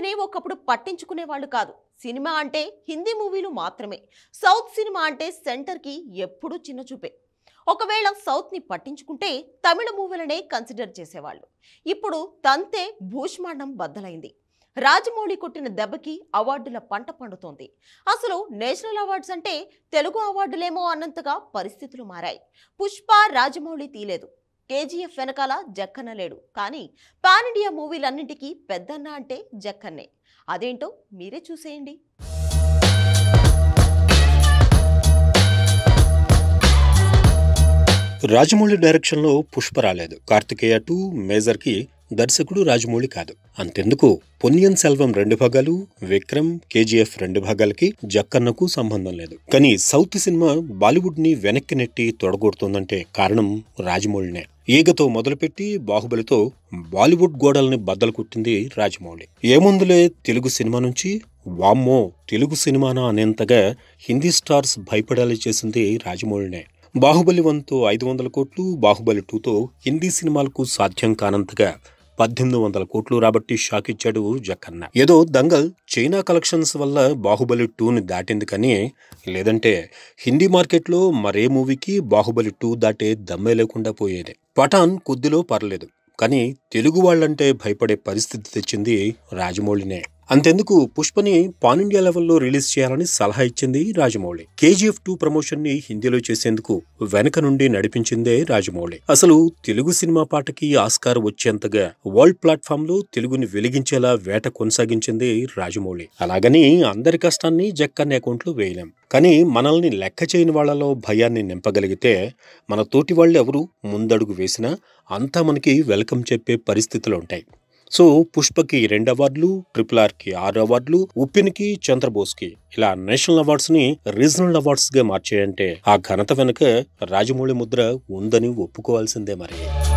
అంటేనే ఒకప్పుడు పట్టించుకునే వాళ్ళు కాదు సినిమా అంటే హిందీ మూవీలు మాత్రమే సౌత్ సినిమా అంటే సెంటర్కి ఎప్పుడూ చిన్న చూపే ఒకవేళ సౌత్ని పట్టించుకుంటే తమిళ మూవీలనే కన్సిడర్ చేసేవాళ్ళు ఇప్పుడు తంతే భూష్మాండం బద్దలైంది రాజమౌళి కొట్టిన దెబ్బకి అవార్డుల పంట పండుతోంది అసలు నేషనల్ అవార్డ్స్ అంటే తెలుగు అవార్డులేమో అన్నంతగా పరిస్థితులు మారాయి పుష్ప రాజమౌళి తీలేదు కేజీఎఫ్ వెనకాల జక్కన్న లేడు కానీ పాన్ ఇండియా మూవీలన్నింటికీ పెద్దన్న అంటే జక్కన్నే అదేంటో మీరే చూసేయండి రాజమౌళి డైరెక్షన్లో పుష్ప రాలేదు కార్తికేయ టూ మేజర్కి దర్శకుడు రాజమౌళి కాదు అంతెందుకు పొన్నియన్ సెల్వం రెండు భాగాలు విక్రమ్ కేజీఎఫ్ రెండు భాగాలకి జక్కన్నకు సంబంధం లేదు కానీ సౌత్ సినిమా బాలీవుడ్ ని వెనక్కి నెట్టి తొడగొడుతోందంటే కారణం రాజమౌళినే ఈగతో మొదలుపెట్టి బాహుబలితో బాలీవుడ్ గోడల్ని బద్దలు కొట్టింది రాజమౌళి ఏముందులే తెలుగు సినిమా నుంచి వామ్మో తెలుగు సినిమానా అనేంతగా హిందీ స్టార్స్ భయపడాలి చేసింది రాజమౌళినే బాహుబలి వన్తో ఐదు వందల కోట్లు బాహుబలి టూతో హిందీ సినిమాలకు సాధ్యం కానంతగా పద్దెనిమిది వందల కోట్లు రాబట్టి షాక్ ఇచ్చాడు జక్కన్న ఏదో దంగల్ చైనా కలెక్షన్స్ వల్ల బాహుబలి టూని దాటింది కానీ లేదంటే హిందీ మార్కెట్లో మరే మూవీకి బాహుబలి టూ దాటే దమ్మే లేకుండా పోయేది పఠాన్ కొద్దిలో పర్లేదు కానీ తెలుగు వాళ్ళంటే భయపడే పరిస్థితి తెచ్చింది రాజమౌళినే అంతెందుకు పుష్పని పానిండియా లెవెల్లో రిలీజ్ చేయాలని సలహా ఇచ్చింది రాజమౌళి కేజీఎఫ్ టూ ప్రమోషన్ ని హిందీలో చేసేందుకు వెనక నుండి నడిపించిందే రాజమౌళి అసలు తెలుగు సినిమా పాటకి ఆస్కార్ వచ్చేంతగా వరల్డ్ ప్లాట్ఫామ్ లో తెలుగుని వెలిగించేలా వేట కొనసాగించింది రాజమౌళి అలాగని అందరి కష్టాన్ని జక్కన్ అకౌంట్లో వేయలేం కానీ మనల్ని లెక్క చేయని వాళ్లలో భయాన్ని నింపగలిగితే మన తోటి వాళ్ళు ఎవరు ముందడుగు వేసినా అంతా మనకి వెల్కమ్ చెప్పే పరిస్థితులు ఉంటాయి సో పుష్పకి రెండు అవార్డులు ట్రిపుల్ ఆర్కి ఆరు అవార్డులు చంద్రబోస్ చంద్రబోస్కి ఇలా నేషనల్ అవార్డ్స్ ని రీజనల్ అవార్డ్స్ గా మార్చేయంటే ఆ ఘనత వెనుక రాజమౌళి ముద్ర ఉందని ఒప్పుకోవాల్సిందే మరి